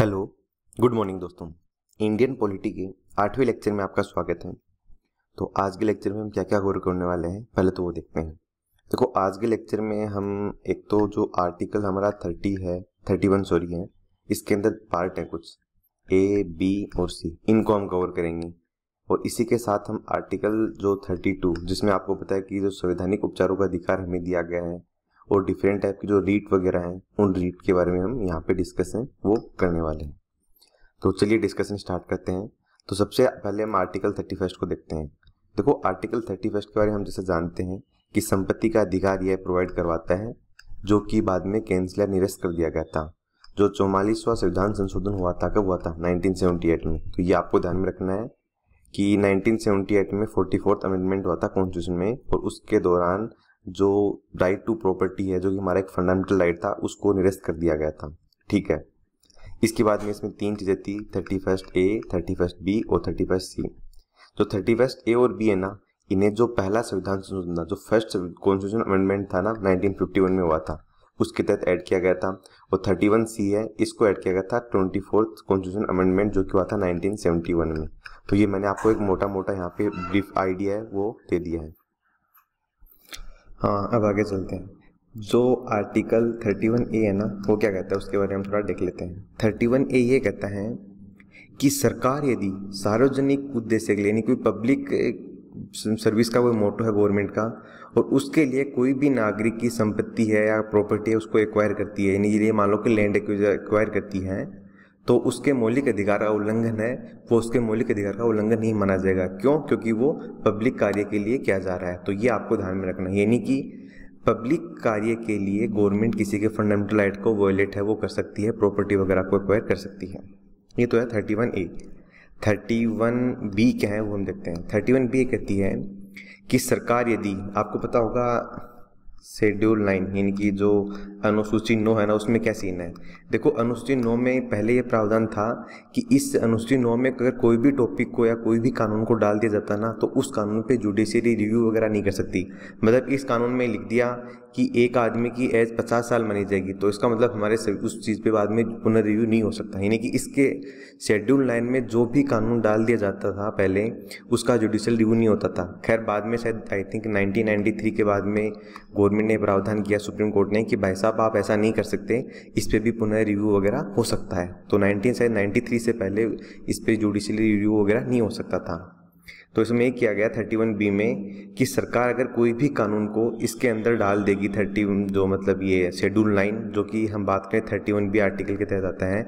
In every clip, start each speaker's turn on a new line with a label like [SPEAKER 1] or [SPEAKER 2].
[SPEAKER 1] Hello good morning दोस्तों Indian polity के आठवें लेक्चर में आपका स्वागत है तो आज के लेक्चर में हम क्या क्या गौर करने वाले हैं पहले तो वो देखते हैं देखो आज के लेक्चर में हम एक तो जो आर्टिकल हमारा थर्टी है थर्टी वन सॉरी है इसके अंदर पार्ट है कुछ ए बी और सी इनको हम कवर करेंगे और इसी के साथ हम आर्टिकल जो थर्टी टू जिसमें आपको पता है कि जो संवैधानिक उपचारों का अधिकार हमें दिया गया है और डिफरेंट टाइप के जो रीट वगैरह हैं उन रीट के बारे में हम यहाँ पे डिस्कस हैं वो करने वाले हैं तो चलिए डिस्कशन स्टार्ट करते हैं तो सबसे पहले हम आर्टिकल थर्टी फर्स्ट को देखते हैं देखो आर्टिकल थर्टी फर्स्ट के बारे में हम जैसे जानते हैं कि संपत्ति का अधिकार यह प्रोवाइड करवाता है जो कि बाद में कैंसिल निरस्त कर दिया गया था जो चौवालीसवां संविधान संशोधन हुआ था कब हुआ था 1978 में तो ये आपको ध्यान में रखना है कि 1978 में फोर्टी फोर्थ अमेंडमेंट हुआ था कॉन्स्टिट्यूशन में और उसके दौरान जो राइट टू प्रॉपर्टी है जो कि हमारा एक फंडामेंटल राइट था उसको निरस्त कर दिया गया था ठीक है इसके बाद में इसमें तीन चीज़ें थी thirty first A thirty first B और थर्टी फर्स्ट सी तो थर्टी फर्स्ट ए और बी है ना इन्हें जो पहला संविधान संशोधन था जो फर्स्ट कॉन्स्टिट्यूशन अमेंडमेंट था ना 1951 में हुआ था उसके तहत ऐड किया गया था और 31 सी है इसको ऐड किया गया था ट्वेंटी फोर्थ कॉन्स्टिट्यूशन अमेंडमेंट जो कि हुआ था 1971 में तो ये मैंने आपको एक मोटा मोटा यहाँ पे ब्रीफ आइडिया है वो दे दिया है हाँ अब आगे चलते हैं जो आर्टिकल 31 ए है ना वो क्या कहता है उसके बारे में थोड़ा देख लेते हैं 31 ए ये कहता है कि सरकार यदि सार्वजनिक उद्देश्य के लिए यानी कोई पब्लिक सर्विस का वो मोटो है गवर्नमेंट का और उसके लिए कोई भी नागरिक की संपत्ति है या प्रॉपर्टी है उसको एक्वायर करती है यानी ये मान लो कि लैंड एक्वायर करती है तो उसके मौलिक अधिकार का उल्लंघन है वो उसके मौलिक अधिकार का उल्लंघन नहीं माना जाएगा क्यों क्योंकि वो पब्लिक कार्य के लिए किया जा रहा है तो ये आपको ध्यान में रखना है यानी कि पब्लिक कार्य के लिए गवर्नमेंट किसी के फंडामेंटल राइट को वोलेट है वो कर सकती है प्रॉपर्टी वगैरह को एक्वायर कर सकती है ये तो है thirty one A thirty one B क्या है वो हम देखते हैं थर्टी वन बी कहती है कि सरकार यदि आपको पता होगा शेड्यूल नाइन यानी कि जो अनुसूची नौ है ना उसमें क्या सीन है देखो अनुसूची नौ में पहले ये प्रावधान था कि इस अनुसूची नौ में अगर कोई भी टॉपिक को या कोई भी कानून को डाल दिया जाता ना तो उस कानून पे जुडिशरी रिव्यू वगैरह नहीं कर सकती मतलब इस कानून में लिख दिया कि एक आदमी की एज पचास साल मानी जाएगी तो इसका मतलब हमारे उस चीज़ पे बाद में पुनः रिव्यू नहीं हो सकता यानी कि इसके शेड्यूल लाइन में जो भी कानून डाल दिया जाता था पहले उसका जुडिशल रिव्यू नहीं होता था खैर बाद में शायद आई थिंक 1993 के बाद में गवर्नमेंट ने प्रावधान किया सुप्रीम कोर्ट ने कि भाई साहब आप ऐसा नहीं कर सकते इस पर भी पुनः रिव्यू वगैरह हो सकता है तो नाइनटीन शायद नाइन्टी से पहले इस पर जुडिशल रिव्यू वगैरह नहीं हो सकता था तो इसमें किया गया थर्टी वन बी में कि सरकार अगर कोई भी कानून को इसके अंदर डाल देगी थर्टी जो मतलब ये शेड्यूल नाइन जो कि हम बात करें थर्टी वन बी आर्टिकल के तहत आता है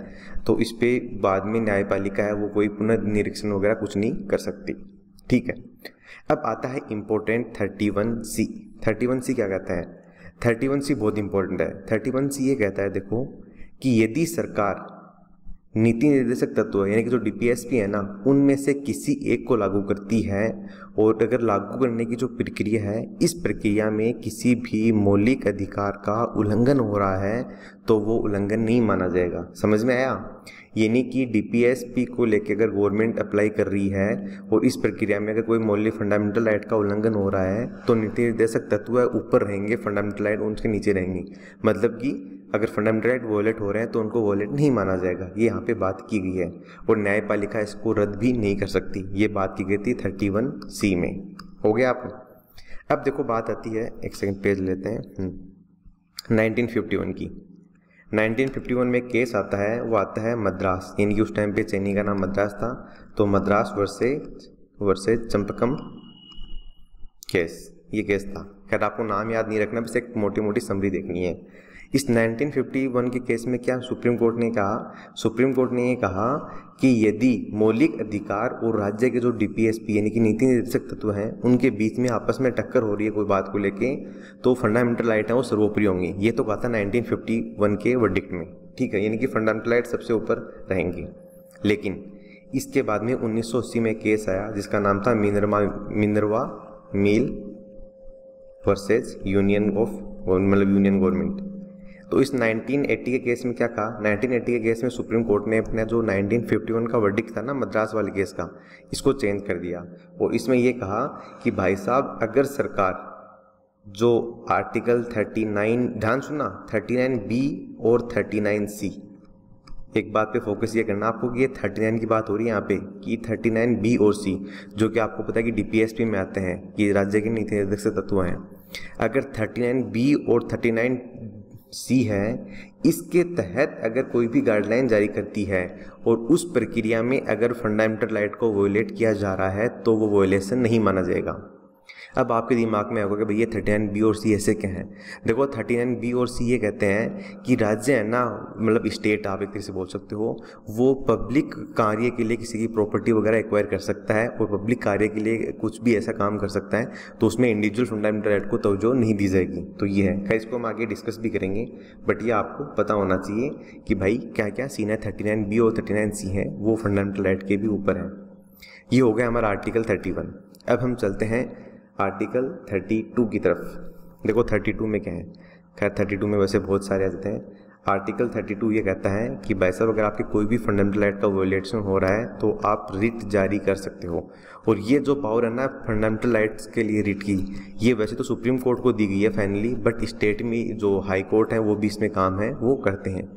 [SPEAKER 1] तो इस पर बाद में न्यायपालिका है वो कोई पुनर्निरीक्षण वगैरह कुछ नहीं कर सकती ठीक है अब आता है important thirty one C thirty one C क्या कहता है थर्टी वन सी बहुत इंपॉर्टेंट है थर्टी वन सी ये कहता है देखो कि यदि सरकार नीति निर्देशक तत्व यानी कि जो डीपीएसपी है ना उनमें से किसी एक को लागू करती है और अगर लागू करने की जो प्रक्रिया है इस प्रक्रिया में किसी भी मौलिक अधिकार का उल्लंघन हो रहा है तो वो उल्लंघन नहीं माना जाएगा समझ में आया यानी कि डीपीएसपी को लेकर अगर गवर्नमेंट अप्लाई कर रही है और इस प्रक्रिया में अगर कोई मौलिक फंडामेंटल राइट का उल्लंघन हो रहा है तो नीति निर्देशक तत्व ऊपर रहेंगे फंडामेंटल राइट उनके नीचे रहेंगे मतलब कि अगर फंडामेंटल वॉलेट हो रहे हैं तो उनको वॉलेट नहीं माना जाएगा ये यहाँ पे बात की गई है और न्यायपालिका इसको रद्द भी नहीं कर सकती ये बात की गई थी थर्टी वन सी में हो गया आप अब देखो बात आती है एक सेकंड पेज लेते हैं 1951 हम्म। की 1951 में केस आता है वो आता है मद्रास यानी कि उस टाइम पे चेन्नई का नाम मद्रास था तो Madras versus versus Champakam case ये केस था खैर आपको नाम याद नहीं रखना बस एक मोटी मोटी समरी देखनी है इस 1951 के केस में क्या सुप्रीम कोर्ट ने कहा सुप्रीम कोर्ट ने ये कहा कि यदि मौलिक अधिकार और राज्य के जो डीपीएसपी यानी कि नीति निर्देशक तत्व हैं उनके बीच में आपस में टक्कर हो रही है कोई बात को लेके तो फंडामेंटल राइट है वो सर्वोपरि होंगी ये तो कहा था नाइनटीन के वर्डिक्ट में ठीक है यानी कि फंडामेंटल राइट सबसे ऊपर रहेंगी लेकिन इसके बाद में उन्नीस में केस आया जिसका नाम था Minerva Minerva mill versus union of मतलब यूनियन गवर्नमेंट तो इस 1980 के केस में क्या कहा 1980 के केस में सुप्रीम कोर्ट ने अपना जो 1951 का वर्डिक था ना मद्रास वाले केस का इसको चेंज कर दिया और इसमें ये कहा कि भाई साहब अगर सरकार जो आर्टिकल 39 ध्यान सुनना 39 बी और 39 सी एक बात पे फोकस ये करना आपको कि ये 39 की बात हो रही है यहाँ पे कि 39 बी और सी जो कि आपको पता है कि डीपीएसपी में आते हैं कि राज्य के नीति निर्देशक तत्व हैं अगर 39 बी और 39 सी है इसके तहत अगर कोई भी गाइडलाइन जारी करती है और उस प्रक्रिया में अगर फंडामेंटल राइट को वोलेट किया जा रहा है तो वो वोलेशन नहीं माना जाएगा अब आपके दिमाग में होगा कि भैया थर्टी नाइन बी और सी ऐसे क्या हैं देखो थर्टी नाइन बी और सी ये कहते हैं कि राज्य है ना मतलब स्टेट आप एक तरह से बोल सकते हो वो पब्लिक कार्य के लिए किसी की प्रॉपर्टी वगैरह एक्वायर कर सकता है और पब्लिक कार्य के लिए कुछ भी ऐसा काम कर सकता है तो उसमें इंडिविजुअल फंडामेंटल राइट को तोजो नहीं दी जाएगी तो ये है खैर इसको हम आगे डिस्कस भी करेंगे बट ये आपको पता होना चाहिए कि भाई क्या क्या सीन है थर्टी नाइन बी और थर्टी नाइन सी है वो फंडामेंटल राइट के भी ऊपर है ये हो गया हमारा आर्टिकल थर्टी वन अब हम चलते हैं आर्टिकल 32 की तरफ देखो 32 में क्या है खैर 32 में वैसे बहुत सारे आ जाते हैं आर्टिकल 32 ये कहता है कि भाई साहब अगर आपके कोई भी फंडामेंटल राइट का वोलेशन हो रहा है तो आप रिट जारी कर सकते हो और ये जो पावर है ना फंडामेंटल राइट्स के लिए रिट की ये वैसे तो सुप्रीम कोर्ट को दी गई है फाइनली बट स्टेट में जो हाई कोर्ट है वो भी इसमें काम है वो करते हैं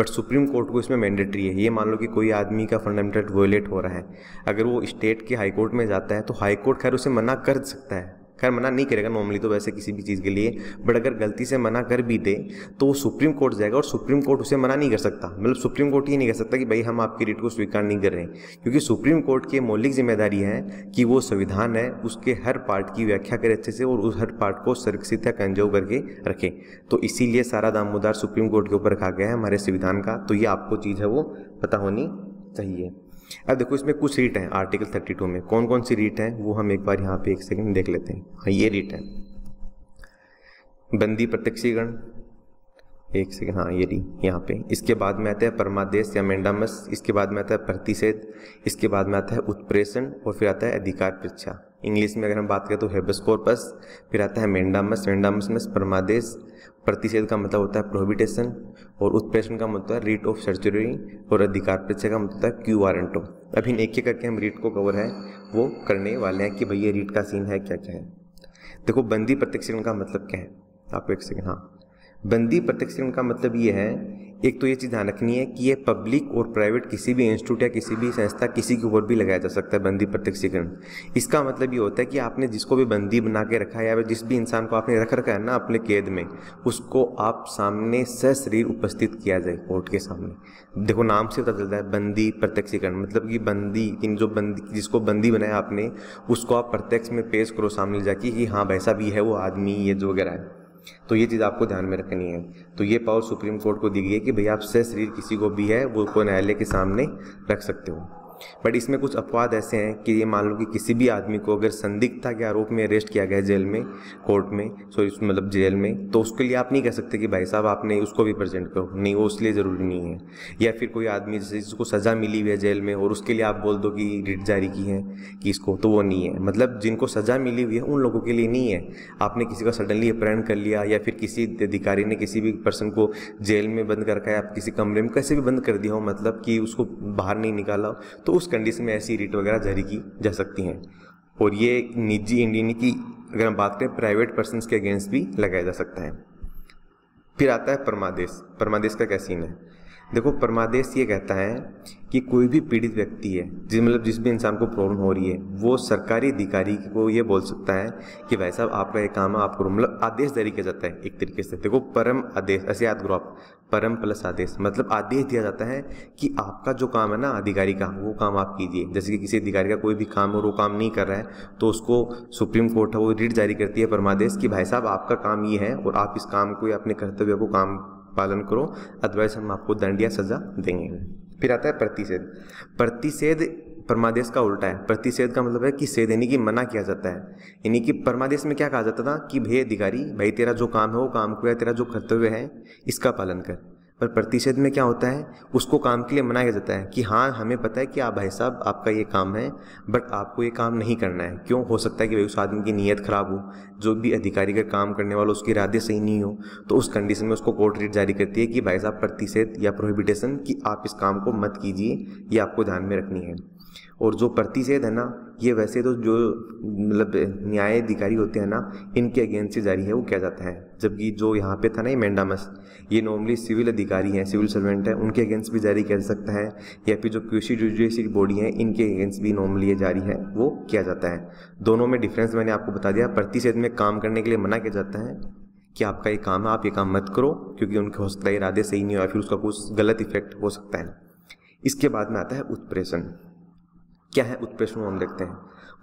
[SPEAKER 1] बट सुप्रीम कोर्ट को इसमें मैंडेटरी है ये मान लो कि कोई आदमी का फंडामेंटल वोलेट हो रहा है अगर वो स्टेट के हाई कोर्ट में जाता है तो हाई कोर्ट खैर उसे मना कर सकता है खैर मना नहीं करेगा नॉर्मली तो वैसे किसी भी चीज़ के लिए बट अगर गलती से मना कर भी दे तो वो सुप्रीम कोर्ट जाएगा और सुप्रीम कोर्ट उसे मना नहीं कर सकता मतलब सुप्रीम कोर्ट ये नहीं कर सकता कि भाई हम आपकी रिट को स्वीकार नहीं कर रहे क्योंकि सुप्रीम कोर्ट की मौलिक जिम्मेदारी है कि वो संविधान है उसके हर पार्ट की व्याख्या करे अच्छे से और उस हर पार्ट को सुरक्षित या कंजर्व करके रखे तो इसीलिए सारा दामोदार सुप्रीम कोर्ट के ऊपर रखा गया है हमारे संविधान का तो ये आपको चीज़ है वो पता होनी चाहिए अब देखो इसमें कुछ रीट हैं आर्टिकल 32 में कौन कौन सी रीट हैं वो हम एक बार यहाँ पे एक सेकंड देख लेते हैं हाँ ये रीट है बंदी प्रत्यक्षीकरण एक सेकेंड हाँ ये डी यहाँ पे इसके बाद में आता है परमादेश या मेंडामस इसके बाद में आता है प्रतिषेध इसके बाद में आता है उत्प्रेषण और फिर आता है अधिकार परीक्षा इंग्लिश में अगर हम बात करें तो हेबस्कोरपस फिर आता है मेंडामस मेंडामस में परमादेश प्रतिषेध का मतलब होता है प्रोहिबिटेशन और उत्प्रेषण का मतलब है रीट ऑफ सर्जरी और अधिकार परीक्षा का मतलब होता है क्यू आर एंटो अभी एक एक करके हम रीट को कवर है वो करने वाले हैं कि भैया रीट का सीन है क्या क्या है देखो बंदी प्रत्यक्षण का मतलब क्या है आप एक सेकेंड हाँ बंदी प्रत्यक्षीकरण का मतलब ये है एक तो ये चीज़ ध्यान रखनी है कि ये पब्लिक और प्राइवेट किसी भी इंस्टीट्यूट या किसी भी संस्था किसी के ऊपर भी लगाया जा सकता है बंदी प्रत्यक्षीकरण इसका मतलब ये होता है कि आपने जिसको भी बंदी बना के रखा है या जिस भी इंसान को आपने रख रखा है ना अपने कैद में उसको आप सामने सशरीर उपस्थित किया जाए कोर्ट के सामने देखो नाम से पता चलता है बंदी प्रत्यक्षीकरण मतलब कि बंदी इन जो बंदी जिसको बंदी बनाया आपने उसको आप प्रत्यक्ष में पेश करो सामने जाके कि हाँ भाई साहब ये है वो आदमी ये जो वगैरह है तो ये चीज़ आपको ध्यान में रखनी है तो ये पावर सुप्रीम कोर्ट को दी गई है कि भाई आप शरीर किसी को भी है वो न्यायालय के सामने रख सकते हो बट इसमें कुछ अपवाद ऐसे हैं कि ये मान लो कि किसी भी आदमी को अगर संदिग्धता के आरोप में अरेस्ट किया गया जेल में कोर्ट में सॉरी मतलब जेल में तो उसके लिए आप नहीं कह सकते कि भाई साहब आपने उसको भी प्रेजेंट करो नहीं वो लिए ज़रूरी नहीं है या फिर कोई आदमी जैसे जिसको सज़ा मिली हुई है जेल में और उसके लिए आप बोल दो कि रिट जारी की है कि इसको तो वो नहीं है मतलब जिनको सज़ा मिली हुई है उन लोगों के लिए नहीं है आपने किसी का सडनली अपहरण कर लिया या फिर किसी अधिकारी ने किसी भी पर्सन को जेल में बंद कर रखा है आप किसी कमरे में कैसे भी बंद कर दिया हो मतलब कि उसको बाहर नहीं निकाला तो तो उस कंडीशन में ऐसी रिट वगैरह जारी की जा सकती हैं और ये निजी इंडियन की अगर हम बात करें प्राइवेट पर्सन के अगेंस्ट भी लगाया जा सकता है फिर आता है परमादेश परमादेश का क्या सीन है देखो परमादेश ये कहता है कि कोई भी पीड़ित व्यक्ति है जिस मतलब जिस भी इंसान को प्रॉब्लम हो रही है वो सरकारी अधिकारी को ये बोल सकता है कि भाई साहब आपका एक काम है आपको मतलब आदेश जारी किया जाता है एक तरीके से देखो परम आदेश ऐसे याद करो आप परम प्लस आदेश मतलब आदेश दिया जाता है कि आपका जो काम है ना अधिकारी का वो काम आप कीजिए जैसे कि किसी अधिकारी का कोई भी काम और वो काम नहीं कर रहा है तो उसको सुप्रीम कोर्ट है वो रिट जारी करती है परमादेश कि भाई साहब आपका काम ये है और आप इस काम को या अपने कर्तव्य को काम पालन करो अदरवाइज हम आपको दंड या सज़ा देंगे फिर आता है प्रतिषेध प्रतिषेध परमादेश का उल्टा है प्रतिषेध का मतलब है कि सेध यानी कि मना किया जाता है यानी कि परमादेश में क्या कहा जाता था कि भे अधिकारी भाई तेरा जो काम है वो काम को या तेरा जो कर्तव्य है इसका पालन कर पर प्रतिषेध में क्या होता है उसको काम के लिए मनाया जाता है कि हाँ हमें पता है कि आप भाई साहब आपका ये काम है बट आपको ये काम नहीं करना है क्यों हो सकता है कि भाई उस आदमी की नीयत ख़राब हो जो भी अधिकारी का काम करने वाला उसके इरादे सही नहीं हो तो उस कंडीशन में उसको कोर्ट रेट जारी करती है कि भाई साहब प्रतिषेध या प्रोहिबिटेशन कि आप इस काम को मत कीजिए ये आपको ध्यान में रखनी है और जो प्रतिषेध है ना ये वैसे तो जो मतलब न्याय अधिकारी होते हैं ना इनके अगेंस्ट से जारी है वो किया जाता है जबकि जो यहाँ पे था ना ये मेंडामस ये नॉर्मली सिविल अधिकारी हैं सिविल सर्वेंट हैं उनके अगेंस्ट भी जारी किया जा सकता है या फिर जो क्यूसी जुडिशरी बॉडी है इनके अगेंस्ट भी नॉर्मली ये जारी है वो किया जाता है दोनों में डिफरेंस मैंने आपको बता दिया प्रतिषेध में काम करने के लिए मना किया जाता है कि आपका ये काम है आप ये काम मत करो क्योंकि उनके हो सकता है इरादे सही नहीं हो या फिर उसका कुछ गलत इफेक्ट हो सकता है इसके बाद में आता है उत्प्रेषण क्या है उत्प्रेषण हम देखते हैं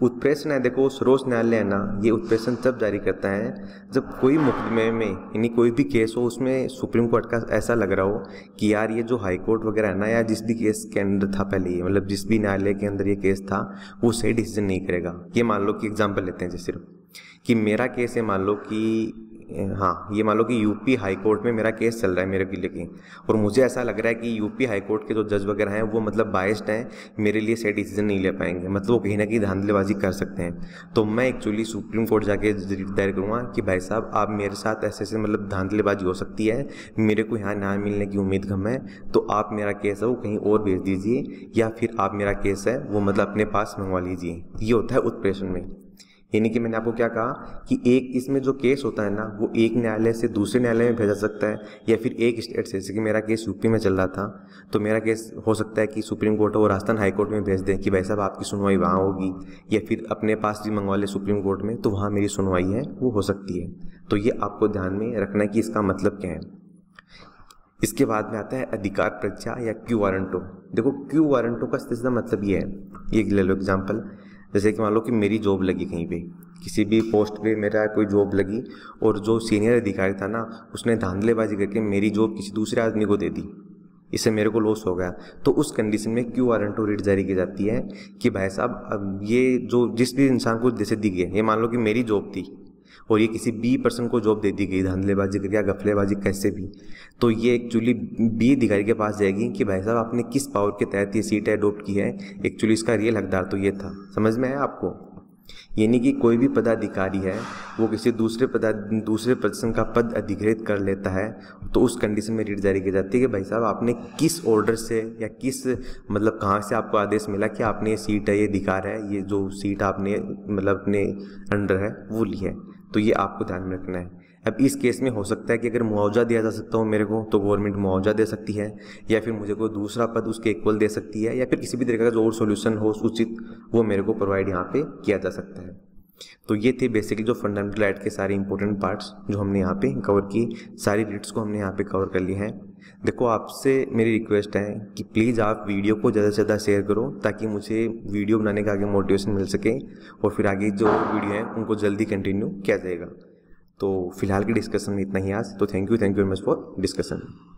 [SPEAKER 1] उत्प्रेषण है देखो सर्वोच्च न्यायालय है ना ये उत्प्रेषण तब जारी करता है जब कोई मुकदमे में यानी कोई भी केस हो उसमें सुप्रीम कोर्ट का ऐसा लग रहा हो कि यार ये जो हाई कोर्ट वगैरह है ना या जिस भी केस के अंदर था पहले ये मतलब जिस भी न्यायालय के अंदर ये केस था वो सही डिसीजन नहीं करेगा ये मान लो कि एग्जाम्पल लेते हैं जैसे सिर्फ कि मेरा केस है मान लो कि हाँ ये मान लो कि यूपी हाई कोर्ट में मेरा केस चल रहा है मेरे के लिए और मुझे ऐसा लग रहा है कि यूपी हाई कोर्ट के जो जज वगैरह हैं वो मतलब बाइस्ड हैं मेरे लिए सही डिसीजन नहीं ले पाएंगे मतलब वो कहीं ना कहीं धांधलेबाजी कर सकते हैं तो मैं एक्चुअली सुप्रीम कोर्ट जाके दायर करूँगा कि भाई साहब आप मेरे साथ ऐसे ऐसे मतलब धांधलेबाजी हो सकती है मेरे को यहाँ ना मिलने की उम्मीद कम है तो आप मेरा केस है वो कहीं और भेज दीजिए या फिर आप मेरा केस है वो मतलब अपने पास मंगवा लीजिए ये होता है उत्प्रेषण में यानी कि मैंने आपको क्या कहा कि एक इसमें जो केस होता है ना वो एक न्यायालय से दूसरे न्यायालय में भेजा सकता है या फिर एक स्टेट से जैसे कि मेरा केस यूपी में चल रहा था तो मेरा केस हो सकता है कि सुप्रीम कोर्ट और राजस्थान हाई कोर्ट में भेज दें कि भाई साहब आपकी सुनवाई वहाँ होगी या फिर अपने पास भी मंगवा लें सुप्रीम कोर्ट में तो वहाँ मेरी सुनवाई है वो हो सकती है तो ये आपको ध्यान में रखना है कि इसका मतलब क्या है इसके बाद में आता है अधिकार प्रज्ञा या क्यू वारंटो देखो क्यू वारंटो का सीधा मतलब ये है ये ले लो एग्जाम्पल जैसे कि मान लो कि मेरी जॉब लगी कहीं पे किसी भी पोस्ट पे मेरा कोई जॉब लगी और जो सीनियर अधिकारी था ना उसने धांधलेबाजी करके मेरी जॉब किसी दूसरे आदमी को दे दी इससे मेरे को लॉस हो गया तो उस कंडीशन में क्यों आर एन टू रेट जारी की जाती है कि भाई साहब अब ये जो जिस भी इंसान को जैसे दी गई ये मान लो कि मेरी जॉब थी और ये किसी बी पर्सन को जॉब दे दी गई धांधलेबाजी करके या गफलेबाजी कैसे भी तो ये एक्चुअली बी अधिकारी के पास जाएगी कि भाई साहब आपने किस पावर के तहत ये सीट एडोप्ट की है एक्चुअली इसका रियल हकदार तो ये था समझ में आया आपको यानी कि कोई भी पदाधिकारी है वो किसी दूसरे पदा दूसरे पर्सन का पद अधिकृत कर लेता है तो उस कंडीशन में रीट जारी की जाती है कि भाई साहब आपने किस ऑर्डर से या किस मतलब कहाँ से आपको आदेश मिला कि आपने ये सीट है ये अधिकार है ये जो सीट आपने मतलब अपने अंडर है वो ली है तो ये आपको ध्यान में रखना है अब इस केस में हो सकता है कि अगर मुआवजा दिया जा सकता हो मेरे को तो गवर्नमेंट मुआवजा दे सकती है या फिर मुझे कोई दूसरा पद उसके इक्वल दे सकती है या फिर किसी भी तरीके का जो और सोल्यूशन हो उचित वो मेरे को प्रोवाइड यहाँ पे किया जा सकता है तो ये थे बेसिकली जो फंडामेंटल राइट के सारे इंपॉर्टेंट पार्ट्स जो हमने यहाँ पे कवर किए सारी रिट्स को हमने यहाँ पे कवर कर लिए हैं देखो आपसे मेरी रिक्वेस्ट है कि प्लीज़ आप वीडियो को ज़्यादा से ज़्यादा शेयर करो ताकि मुझे वीडियो बनाने का आगे मोटिवेशन मिल सके और फिर आगे जो वीडियो है उनको जल्दी कंटिन्यू किया जाएगा तो फिलहाल के डिस्कशन में इतना ही आज तो thank you thank you very much for discussion